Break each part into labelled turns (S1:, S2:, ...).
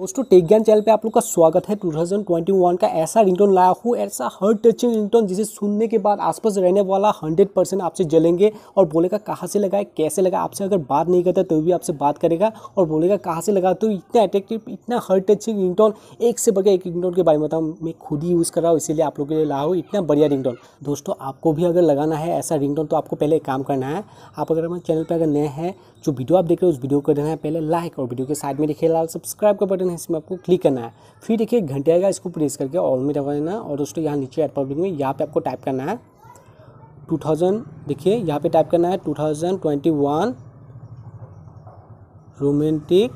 S1: दोस्तों टेक ज्ञान चैनल पे आप लोग का स्वागत है 2021 का ऐसा रिंगटोन लाया हूँ ऐसा हर टचिंग रिंगटोन जिसे सुनने के बाद आसपास रहने वाला 100 परसेंट आपसे जलेंगे और बोलेगा कहाँ से लगाए कैसे लगा आपसे अगर बात नहीं करता तो भी आपसे बात करेगा और बोलेगा कहाँ से लगा तो इतना अट्रैक्टिव इतना हर टचिंग रिंगटोन एक से बढ़िया एक रिंगटोन के बारे में बताऊँ मैं खुद ही यूज़ कर रहा हूँ इसीलिए आप लोग के लिए लाया हूँ इतना बढ़िया रिंगटोन दोस्तों आपको भी अगर लगाना है ऐसा रिंगटोन तो आपको पहले काम करना है आप अगर हमारे चैनल पर अगर नए हैं जो वीडियो आप देख रहे हो उस वीडियो को देना है पहले लाइक और वीडियो के साइड में देखिए लाल सब्सक्राइब का बटन बटन है इसमें आपको क्लिक करना है फिर देखिए घंटे आएगा इसको प्रेस करके ऑल में दबा देना और दोस्तों यहाँ नीचे एड पब्लिक में यहाँ पे आपको टाइप करना है 2000 देखिए यहाँ पे टाइप करना है 2021 thousand twenty romantic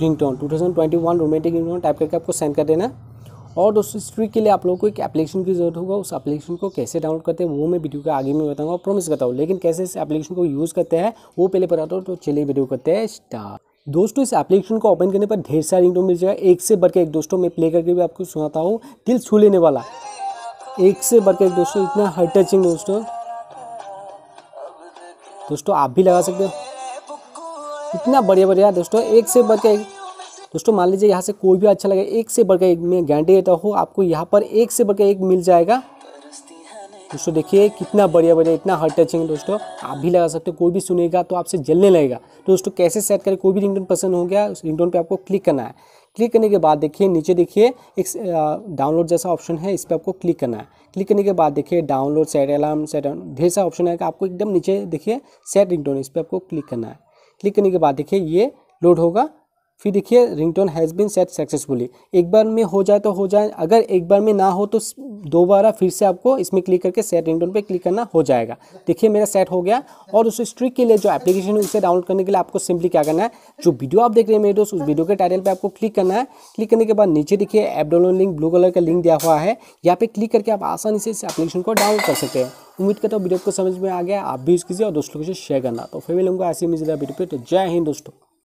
S1: ringtone 2021 romantic ringtone type करके आपको सेंड कर देना और दोस्तों इस ट्रिक के लिए आप लोगों को एक एप्लीकेशन की जरूरत होगा उस एप्लीकेशन को कैसे डाउनलोड करते हैं वो मैं वीडियो के आगे में बताऊंगा प्रॉमिस करता हूँ लेकिन कैसे इस एप्लीकेशन को यूज़ करते हैं वो पहले बताता हूँ तो चलिए वीडियो करते हैं स्टार्ट दोस्तों इस एप्लीकेशन को ओपन करने पर ढेर सारी रिंगटोन मिल जाएगा एक से बढ़कर एक दोस्तों में प्ले करके भी आपको सुनाता हूँ दिल छू लेने वाला एक से बढ़कर एक दोस्तों इतना हर टचिंग दोस्तों दोस्तों आप भी लगा सकते हो इतना बढ़िया बढ़िया दोस्तों एक से बढ़कर एक दोस्तों मान लीजिए यहाँ से कोई भी अच्छा लगे एक से बढ़कर एक मैं गारंटी देता हूँ आपको यहाँ पर एक से बढ़कर एक मिल जाएगा दोस्तों देखिए कितना बढ़िया बढ़िया इतना हार्ड टचिंग है दोस्तों आप भी लगा सकते हो कोई भी सुनेगा तो आपसे जलने लगेगा तो दोस्तों कैसे सेट करें कोई भी रिंगटोन पसंद हो गया उस रिंगटोन पे आपको क्लिक करना है क्लिक करने के बाद देखिए नीचे देखिए एक डाउनलोड जैसा ऑप्शन है इस पर आपको क्लिक करना है क्लिक करने के बाद देखिए डाउनलोड सेट अलार्म सेट ढेर सा ऑप्शन है आपको एकदम नीचे देखिए सेट रिंगटोन इस पर आपको क्लिक करना है क्लिक करने के बाद देखिए ये लोड होगा फिर देखिए ringtone has been set successfully एक बार में हो जाए तो हो जाए अगर एक बार में ना हो तो दोबारा फिर से आपको इसमें क्लिक करके सेट रिंगटोन पे क्लिक करना हो जाएगा देखिए मेरा सेट हो गया और उस स्ट्रिक के लिए जो एप्लीकेशन है उसे डाउनलोड करने के लिए आपको सिंपली क्या करना है जो वीडियो आप देख रहे हैं मेरे दोस्त उस वीडियो के टाइटल पर आपको क्लिक करना है क्लिक करने के बाद नीचे देखिए app download link blue colour का लिंक दिया हुआ है यहाँ पे क्लिक करके आप आसानी से इस एप्लीकेशन को डाउनलोड कर सकते हैं उम्मीद करता हूँ वीडियो को समझ में आ गया आप भी यूज़ कीजिए और दोस्तों को शेयर करना तो फिर मिलूंगा ऐसे मिल वीडियो पर तो जय हिंद दोस्तों